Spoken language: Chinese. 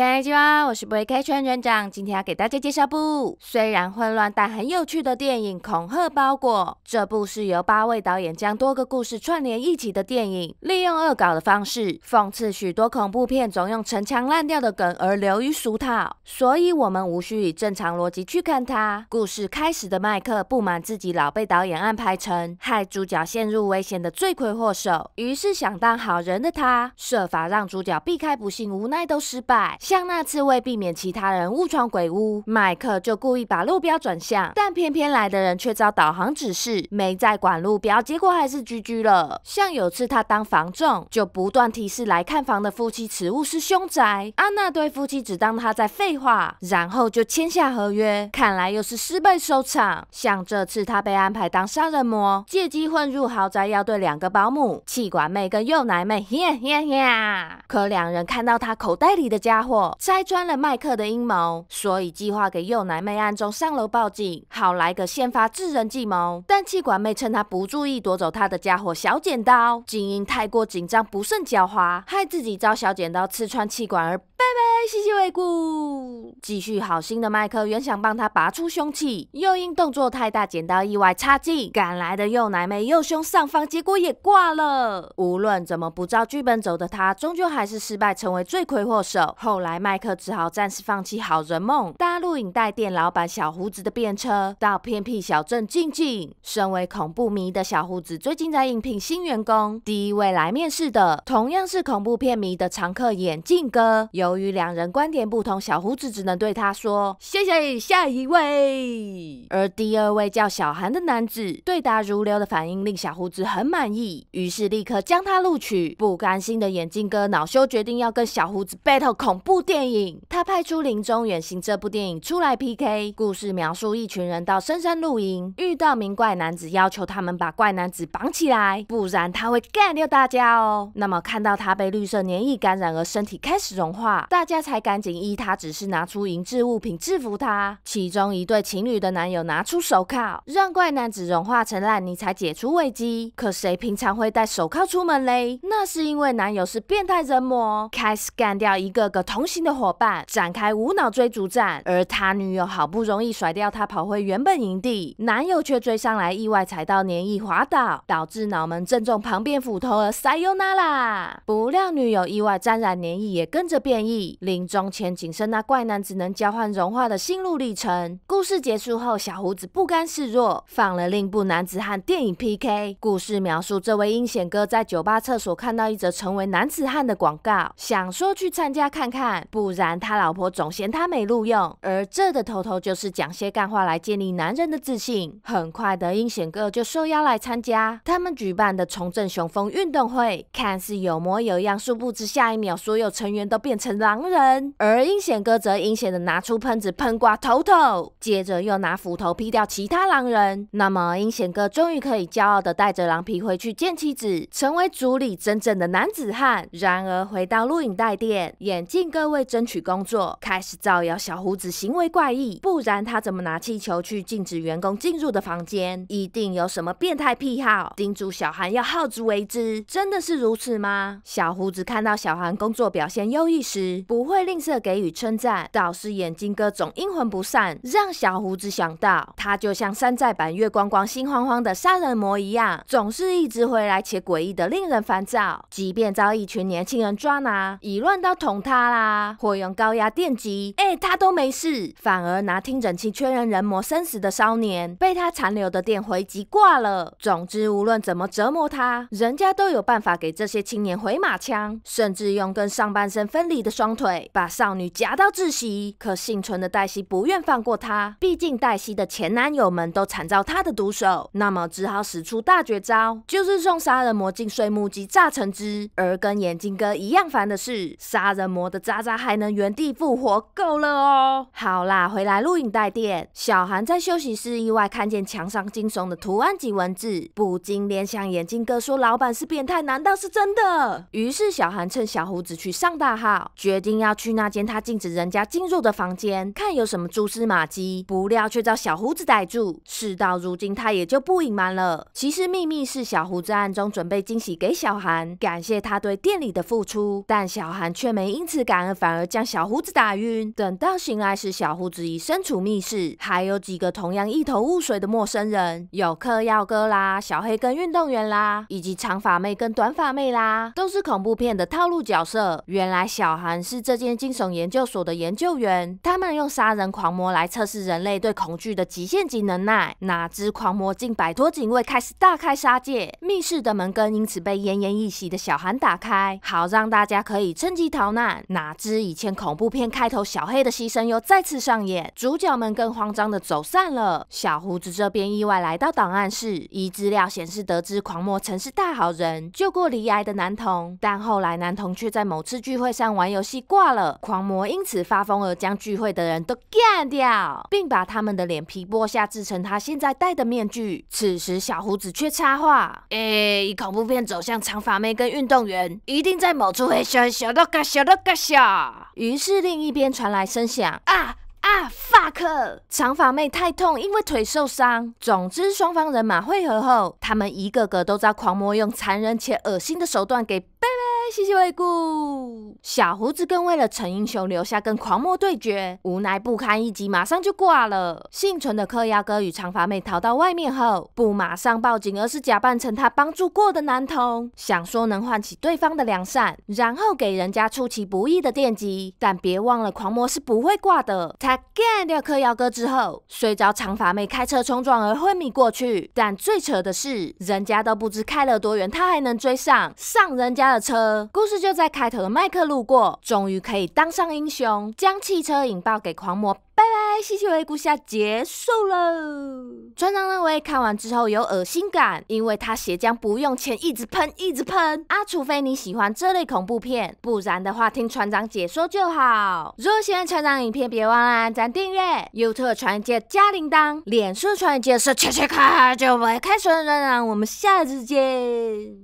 开心吗？我是 K 圈园长，今天要给大家介绍部虽然混乱但很有趣的电影《恐吓包裹》。这部是由八位导演将多个故事串联一起的电影，利用恶搞的方式讽刺许多恐怖片总用陈腔滥调的梗而流于俗套，所以我们无需以正常逻辑去看它。故事开始的麦克不满自己老被导演安排成害主角陷入危险的罪魁祸首，于是想当好人的他设法让主角避开不幸，无奈都失败。像那次为避免其他人误闯鬼屋，麦克就故意把路标转向，但偏偏来的人却遭导航指示没在管路标，结果还是居居了。像有次他当房仲，就不断提示来看房的夫妻此屋是凶宅，安、娜对夫妻只当他在废话，然后就签下合约，看来又是失败收场。像这次他被安排当杀人魔，借机混入豪宅要对两个保姆气管妹跟幼奶妹，可两人看到他口袋里的家伙。拆穿了麦克的阴谋，所以计划给幼奶妹暗中上楼报警，好来个先发制人计谋。但气管妹趁他不注意夺走他的家伙小剪刀，精英太过紧张不慎狡猾，害自己遭小剪刀刺穿气管而。拜拜，谢谢惠顾。继续好心的麦克原想帮他拔出凶器，又因动作太大，剪刀意外插进。赶来的幼奶妹又凶上方，结果也挂了。无论怎么不照剧本走的他，终究还是失败，成为罪魁祸首。后来麦克只好暂时放弃好人梦，搭录影带店老板小胡子的便车，到偏僻小镇静静。身为恐怖迷的小胡子，最近在应聘新员工。第一位来面试的，同样是恐怖片迷的常客眼镜哥，由。由于两人观点不同，小胡子只能对他说：“谢谢，下一位。”而第二位叫小韩的男子对答如流的反应令小胡子很满意，于是立刻将他录取。不甘心的眼镜哥恼羞，决定要跟小胡子 battle 恐怖电影。他派出《林中远行》这部电影出来 PK。故事描述一群人到深山露营，遇到名怪男子，要求他们把怪男子绑起来，不然他会干掉大家哦。那么看到他被绿色粘液感染而身体开始融化。大家才赶紧依他，只是拿出银质物品制服他。其中一对情侣的男友拿出手铐，让怪男子融化成烂泥才解除危机。可谁平常会带手铐出门嘞？那是因为男友是变态人魔，开始干掉一个个同行的伙伴，展开无脑追逐战。而他女友好不容易甩掉他，跑回原本营地，男友却追上来，意外踩到粘液滑倒，导致脑门正中旁边斧头而塞尤娜啦。不料女友意外沾染粘液，也跟着变。临终前，仅剩那怪男只能交换融化的心路历程。故事结束后，小胡子不甘示弱，放了另一部男子汉电影 PK。故事描述这位阴险哥在酒吧厕所看到一则成为男子汉的广告，想说去参加看看，不然他老婆总嫌他没录用。而这的头头就是讲些干话来建立男人的自信。很快的，阴险哥就受邀来参加他们举办的重振雄风运动会，看似有模有样，殊不知下一秒所有成员都变成。狼人，而阴险哥则阴险的拿出喷子喷瓜头头，接着又拿斧头劈掉其他狼人。那么阴险哥终于可以骄傲的带着狼皮回去见妻子，成为组里真正的男子汉。然而回到录影带店，眼镜哥为争取工作，开始造谣小胡子行为怪异，不然他怎么拿气球去禁止员工进入的房间？一定有什么变态癖好。叮嘱小韩要好自为之。真的是如此吗？小胡子看到小韩工作表现优异时。不会吝啬给予称赞，倒是眼睛各种阴魂不散，让小胡子想到他就像山寨版月光光心慌慌的杀人魔一样，总是一直回来且诡异的令人烦躁。即便遭一群年轻人抓拿，以乱刀捅他啦，或用高压电击，哎，他都没事，反而拿听诊器确认人魔生死的少年，被他残留的电回击挂了。总之，无论怎么折磨他，人家都有办法给这些青年回马枪，甚至用跟上半身分离的。双腿把少女夹到窒息，可幸存的黛西不愿放过他，毕竟黛西的前男友们都惨遭他的毒手，那么只好使出大绝招，就是送杀人魔进碎木机榨成汁。而跟眼镜哥一样烦的是，杀人魔的渣渣还能原地复活，够了哦。好啦，回来录影带店，小韩在休息室意外看见墙上惊悚的图案及文字，不禁联想眼镜哥说老板是变态，难道是真的？于是小韩趁小胡子去上大号。决定要去那间他禁止人家进入的房间，看有什么蛛丝马迹。不料却遭小胡子逮住。事到如今，他也就不隐瞒了。其实秘密是小胡子暗中准备惊喜给小韩，感谢他对店里的付出。但小韩却没因此感恩，反而将小胡子打晕。等到醒来时，小胡子已身处密室，还有几个同样一头雾水的陌生人：有嗑药哥啦，小黑跟运动员啦，以及长发妹跟短发妹啦，都是恐怖片的套路角色。原来小韩。是这间惊悚研究所的研究员，他们用杀人狂魔来测试人类对恐惧的极限级能耐。哪知狂魔竟摆脱警卫，开始大开杀戒，密室的门跟因此被奄奄一息的小韩打开，好让大家可以趁机逃难。哪知以前恐怖片开头小黑的牺牲又再次上演，主角们更慌张的走散了。小胡子这边意外来到档案室，一资料显示，得知狂魔曾是大好人，救过离癌的男童，但后来男童却在某次聚会上玩游 戏挂了，狂魔因此发疯而将聚会的人都干掉，并把他们的脸皮剥下制成他现在戴的面具。此时小胡子却插话：“诶，恐怖片走向，长发妹跟运动员一定在某处会选小咻嘎小咻嘎小。”于是另一边传来声响：“啊啊 fuck！” 长发妹太痛，因为腿受伤。总之双方人马汇合后，他们一个个都在狂魔用残忍且恶心的手段给贝贝。谢谢惠顾。小胡子，更为了陈英雄留下跟狂魔对决，无奈不堪一击，马上就挂了。幸存的柯药哥与长发妹逃到外面后，不马上报警，而是假扮成他帮助过的男童，想说能唤起对方的良善，然后给人家出其不意的电击。但别忘了，狂魔是不会挂的。他干掉柯药哥之后，睡着长发妹开车冲撞而昏迷过去。但最扯的是，人家都不知开了多远，他还能追上上人家的车。故事就在开头的麦克路过，终于可以当上英雄，将汽车引爆给狂魔，拜拜！细细回顾下结束了。船长认为看完之后有恶心感，因为他血浆不用钱，一直喷，一直喷啊！除非你喜欢这类恐怖片，不然的话听船长解说就好。如果喜欢船长影片，别忘了按赞、订阅、右特传界加铃铛，脸书传界是切切卡，就拜拜，船长，我们下次见。